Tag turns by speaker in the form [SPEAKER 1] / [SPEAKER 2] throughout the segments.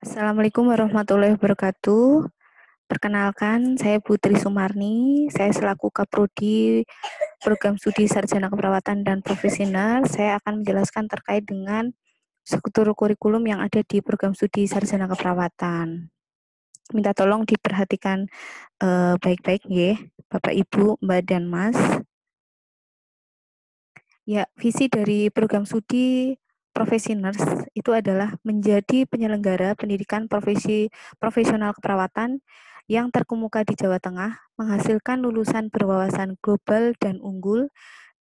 [SPEAKER 1] Assalamualaikum warahmatullahi wabarakatuh. Perkenalkan, saya Putri Sumarni. Saya selaku Kaprodi Program Studi Sarjana Keperawatan dan Profesional. Saya akan menjelaskan terkait dengan struktur kurikulum yang ada di Program Studi Sarjana Keperawatan. Minta tolong diperhatikan eh, baik-baik, eh, ya, Bapak, Ibu, Mbak, dan Mas. Ya, visi dari program studi profesi nurse itu adalah menjadi penyelenggara pendidikan profesi profesional keperawatan yang terkemuka di Jawa Tengah, menghasilkan lulusan berwawasan global dan unggul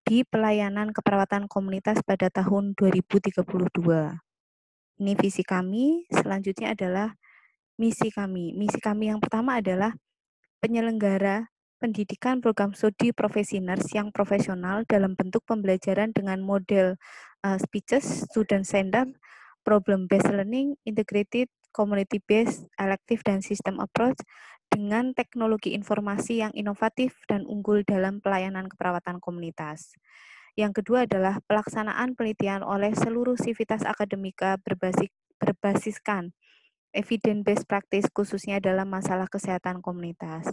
[SPEAKER 1] di pelayanan keperawatan komunitas pada tahun 2032. Ini visi kami, selanjutnya adalah misi kami. Misi kami yang pertama adalah penyelenggara pendidikan program studi profesi nurse yang profesional dalam bentuk pembelajaran dengan model uh, speeches, student center, problem based learning, integrated, community based, elective dan system approach dengan teknologi informasi yang inovatif dan unggul dalam pelayanan keperawatan komunitas. Yang kedua adalah pelaksanaan penelitian oleh seluruh sivitas akademika berbasis, berbasiskan evidence-based practice khususnya dalam masalah kesehatan komunitas.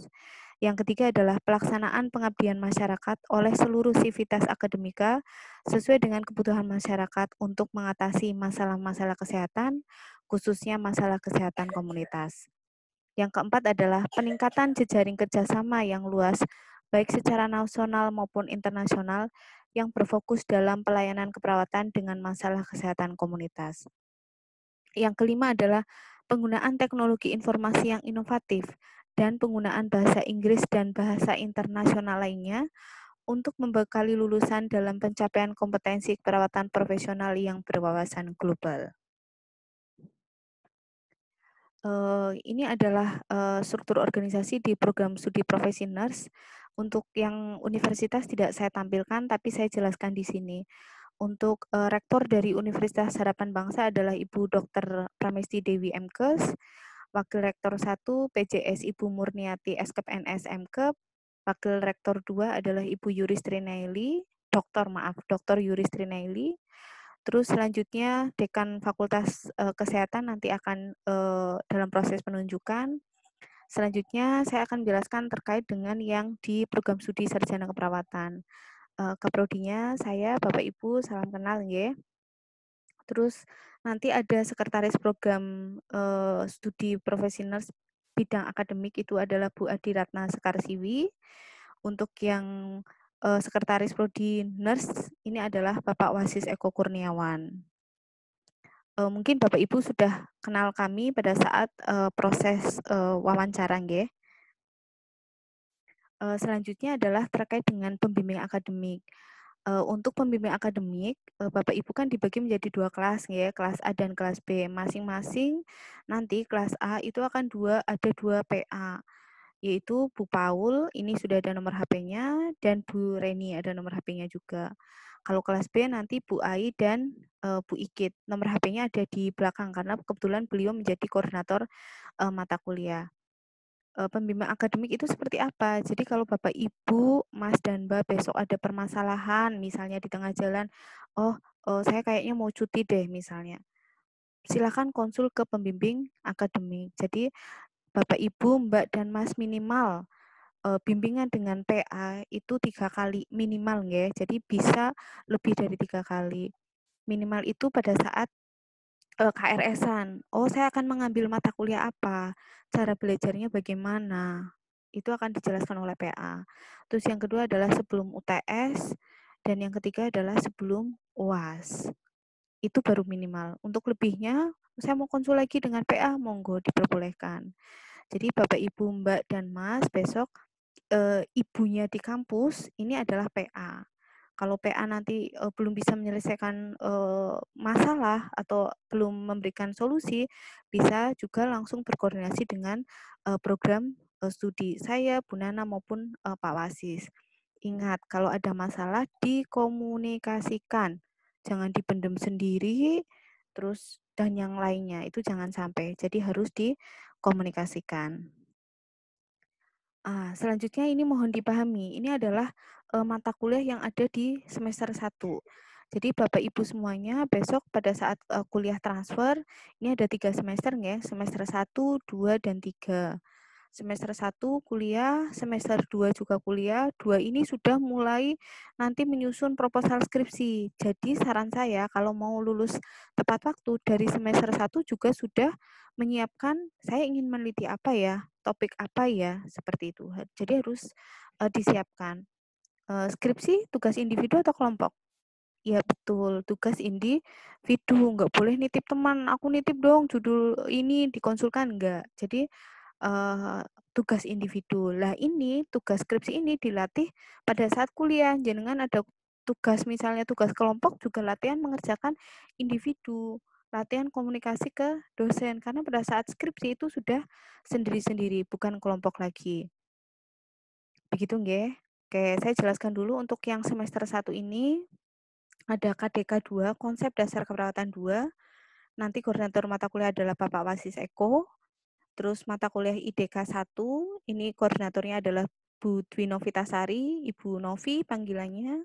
[SPEAKER 1] Yang ketiga adalah pelaksanaan pengabdian masyarakat oleh seluruh sivitas akademika sesuai dengan kebutuhan masyarakat untuk mengatasi masalah-masalah kesehatan, khususnya masalah kesehatan komunitas. Yang keempat adalah peningkatan jejaring kerjasama yang luas, baik secara nasional maupun internasional, yang berfokus dalam pelayanan keperawatan dengan masalah kesehatan komunitas. Yang kelima adalah penggunaan teknologi informasi yang inovatif dan penggunaan bahasa Inggris dan bahasa internasional lainnya untuk membekali lulusan dalam pencapaian kompetensi perawatan profesional yang berwawasan global. Eh, ini adalah eh, struktur organisasi di program studi profesi nurse. Untuk yang universitas tidak saya tampilkan, tapi saya jelaskan di sini. Untuk eh, rektor dari Universitas Harapan Bangsa adalah Ibu Dr. Pramesti Dewi Mkes. Wakil Rektor 1 PJS Ibu Murniati SKPN SMK, Wakil Rektor 2 adalah Ibu Yuris Trinaili, Doktor maaf, Doktor Yuris Trinaili. Terus selanjutnya Dekan Fakultas eh, Kesehatan nanti akan uh, dalam proses penunjukan. Selanjutnya saya akan jelaskan terkait dengan yang di program studi sarjana keperawatan. Uh, eh, kaprodinya saya Bapak Ibu salam kenal ya. Terus nanti ada sekretaris program uh, studi profesional bidang akademik itu adalah Bu Adi Ratna Sekarsiwi. Untuk yang uh, sekretaris prodi nurse ini adalah Bapak Wasis Eko Kurniawan. Uh, mungkin Bapak Ibu sudah kenal kami pada saat uh, proses uh, wawancara nge selanjutnya adalah terkait dengan pembimbing akademik. Eh, untuk pembimbing akademik, eh, Bapak Ibu kan dibagi menjadi dua kelas ya, kelas A dan kelas B. Masing-masing nanti kelas A itu akan dua ada dua PA yaitu Bu Paul ini sudah ada nomor HP-nya dan Bu Reni ada nomor HP-nya juga. Kalau kelas B nanti Bu Ai dan uh, Bu Ikit. Nomor HP-nya ada di belakang karena kebetulan beliau menjadi koordinator uh, mata kuliah. Eh, pembimbing akademik itu seperti apa. Jadi kalau Bapak Ibu, Mas dan Mbak besok ada permasalahan misalnya di tengah jalan, oh, eh, saya kayaknya mau cuti deh misalnya. Silakan konsul ke pembimbing akademik. Jadi Bapak Ibu, Mbak dan Mas minimal eh, bimbingan dengan PA itu tiga kali minimal ya. Jadi bisa lebih dari tiga kali. Minimal itu pada saat uh, eh, KRS-an. Oh, saya akan mengambil mata kuliah apa? Cara belajarnya bagaimana? Itu akan dijelaskan oleh PA. Terus yang kedua adalah sebelum UTS dan yang ketiga adalah sebelum UAS. Itu baru minimal. Untuk lebihnya saya mau konsul lagi dengan PA, monggo diperbolehkan. Jadi Bapak Ibu, Mbak dan Mas besok e, ibunya di kampus ini adalah PA kalau PA nanti uh, belum bisa menyelesaikan uh, masalah atau belum memberikan solusi, bisa juga langsung berkoordinasi dengan uh, program uh, studi saya, Bu Nana maupun uh, Pak Wasis. Ingat, kalau ada masalah dikomunikasikan, jangan dipendam sendiri, terus dan yang lainnya itu jangan sampai. Jadi harus dikomunikasikan. Ah, selanjutnya ini mohon dipahami, ini adalah e, mata kuliah yang ada di semester 1. Jadi Bapak Ibu semuanya besok pada saat e, kuliah transfer, ini ada tiga semester ya, semester 1, 2, dan 3. Semester 1 kuliah, semester 2 juga kuliah, dua ini sudah mulai nanti menyusun proposal skripsi. Jadi saran saya kalau mau lulus tepat waktu dari semester 1 juga sudah menyiapkan saya ingin meneliti apa ya, topik apa ya seperti itu. Jadi harus uh, disiapkan. Uh, skripsi tugas individu atau kelompok? Ya betul, tugas individu. Nggak boleh nitip teman, aku nitip dong judul ini dikonsulkan. Nggak. Jadi uh, tugas individu. Lah ini, tugas skripsi ini dilatih pada saat kuliah. jangan ada tugas misalnya tugas kelompok juga latihan mengerjakan individu latihan komunikasi ke dosen karena pada saat skripsi itu sudah sendiri-sendiri bukan kelompok lagi. Begitu nggih? Oke, saya jelaskan dulu untuk yang semester satu ini ada KDK 2, konsep dasar keperawatan 2. Nanti koordinator mata kuliah adalah Bapak Wasis Eko. Terus mata kuliah IDK 1, ini koordinatornya adalah Bu Dwi Novitasari, Ibu Novi panggilannya.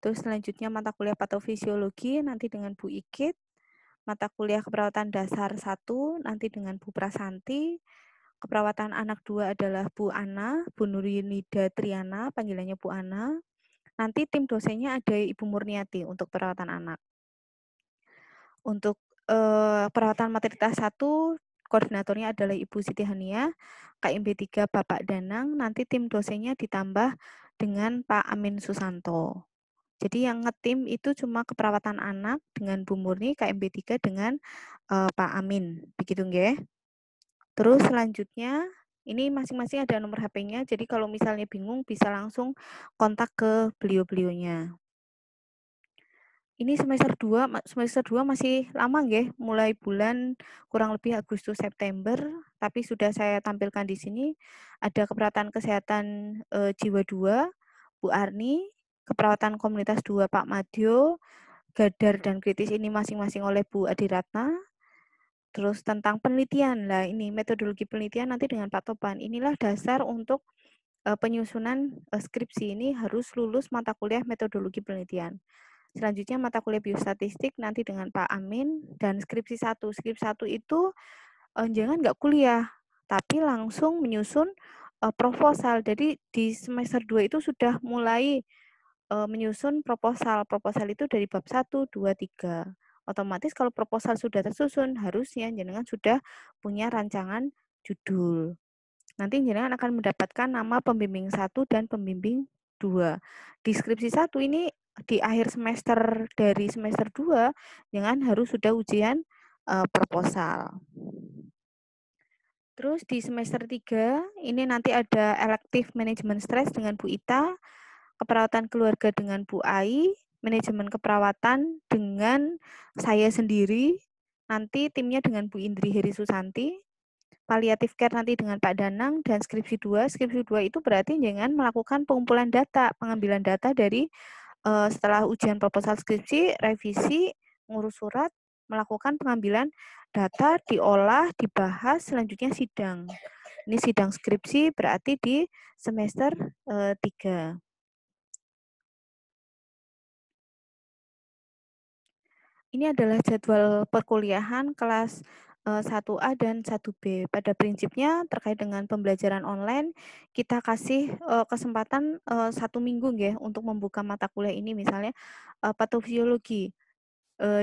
[SPEAKER 1] Terus selanjutnya mata kuliah patofisiologi nanti dengan Bu Ikit mata kuliah keperawatan dasar 1 nanti dengan Bu Prasanti, keperawatan anak 2 adalah Bu Ana, Bu Nurinida Triana, panggilannya Bu Ana. Nanti tim dosennya ada Ibu Murniati untuk perawatan anak. Untuk eh, perawatan maternitas 1 koordinatornya adalah Ibu Siti Hania, KMB 3 Bapak Danang, nanti tim dosennya ditambah dengan Pak Amin Susanto. Jadi yang ngetim itu cuma keperawatan anak dengan Bu Murni, KMB3 dengan uh, Pak Amin. Begitu ya? Terus selanjutnya ini masing-masing ada nomor HP-nya. Jadi kalau misalnya bingung bisa langsung kontak ke beliau-beliaunya. Ini semester 2, semester 2 masih lama nggih, mulai bulan kurang lebih Agustus September, tapi sudah saya tampilkan di sini ada keperawatan kesehatan e, jiwa 2 Bu Arni, Keperawatan Komunitas 2 Pak madio Gadar dan Kritis ini masing-masing oleh Bu Adiratna. Terus tentang penelitian, lah ini metodologi penelitian nanti dengan Pak Topan. Inilah dasar untuk eh, penyusunan eh, skripsi ini harus lulus mata kuliah metodologi penelitian. Selanjutnya mata kuliah biostatistik nanti dengan Pak Amin dan skripsi satu Skripsi satu itu eh, jangan nggak kuliah, tapi langsung menyusun proposal. Jadi di semester dua itu sudah mulai uh, menyusun proposal. Proposal itu dari bab 1, 2, 3. Otomatis kalau proposal sudah tersusun, harusnya jenengan sudah punya rancangan judul. Nanti jenengan akan mendapatkan nama pembimbing 1 dan pembimbing 2. Deskripsi 1 ini di akhir semester dari semester 2 jangan harus sudah ujian uh, proposal. Terus di semester 3 ini nanti ada elective management stress dengan Bu Ita keperawatan keluarga dengan Bu Ai, manajemen keperawatan dengan saya sendiri, nanti timnya dengan Bu Indri Heri Susanti, paliatif care nanti dengan Pak Danang dan skripsi 2. Skripsi 2 itu berarti jangan melakukan pengumpulan data, pengambilan data dari uh, setelah ujian proposal skripsi, revisi, ngurus surat, melakukan pengambilan data, diolah, dibahas, selanjutnya sidang. Ini sidang skripsi berarti di semester uh, eh, 3. Ini adalah jadwal perkuliahan kelas 1A eh, dan 1B. Pada prinsipnya terkait dengan pembelajaran online, kita kasih eh, kesempatan eh, satu minggu ya untuk membuka mata kuliah ini misalnya patofisiologi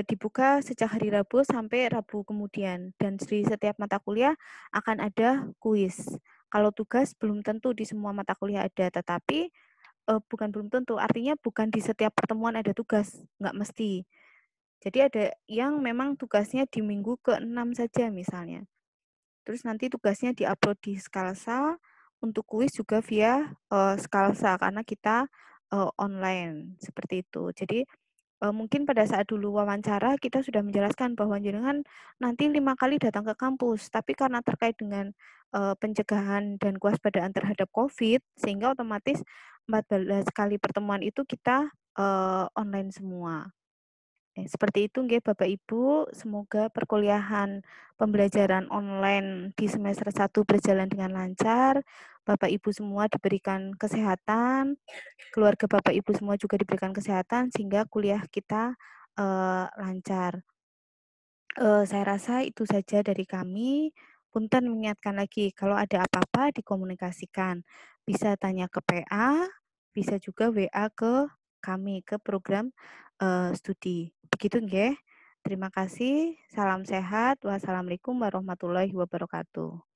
[SPEAKER 1] dibuka sejak hari Rabu sampai Rabu kemudian dan di setiap mata kuliah akan ada kuis. Kalau tugas belum tentu di semua mata kuliah ada, tetapi bukan belum tentu artinya bukan di setiap pertemuan ada tugas, nggak mesti jadi ada yang memang tugasnya di minggu ke-6 saja misalnya. Terus nanti tugasnya diupload di Skalsa, untuk kuis juga via uh, eh, Skalsa karena kita uh, online seperti itu. Jadi uh, mungkin pada saat dulu wawancara kita sudah menjelaskan bahwa jenengan nanti lima kali datang ke kampus, tapi karena terkait dengan uh, pencegahan dan kewaspadaan terhadap COVID, sehingga otomatis 14 kali pertemuan itu kita uh, online semua seperti itu nggih Bapak Ibu. Semoga perkuliahan pembelajaran online di semester 1 berjalan dengan lancar. Bapak Ibu semua diberikan kesehatan, keluarga Bapak Ibu semua juga diberikan kesehatan sehingga kuliah kita uh, lancar. Uh, saya rasa itu saja dari kami. Punten mengingatkan lagi kalau ada apa-apa dikomunikasikan. Bisa tanya ke PA, bisa juga WA ke kami ke program uh, studi. Begitu nggih. Terima kasih. Salam sehat. Wassalamualaikum warahmatullahi wabarakatuh.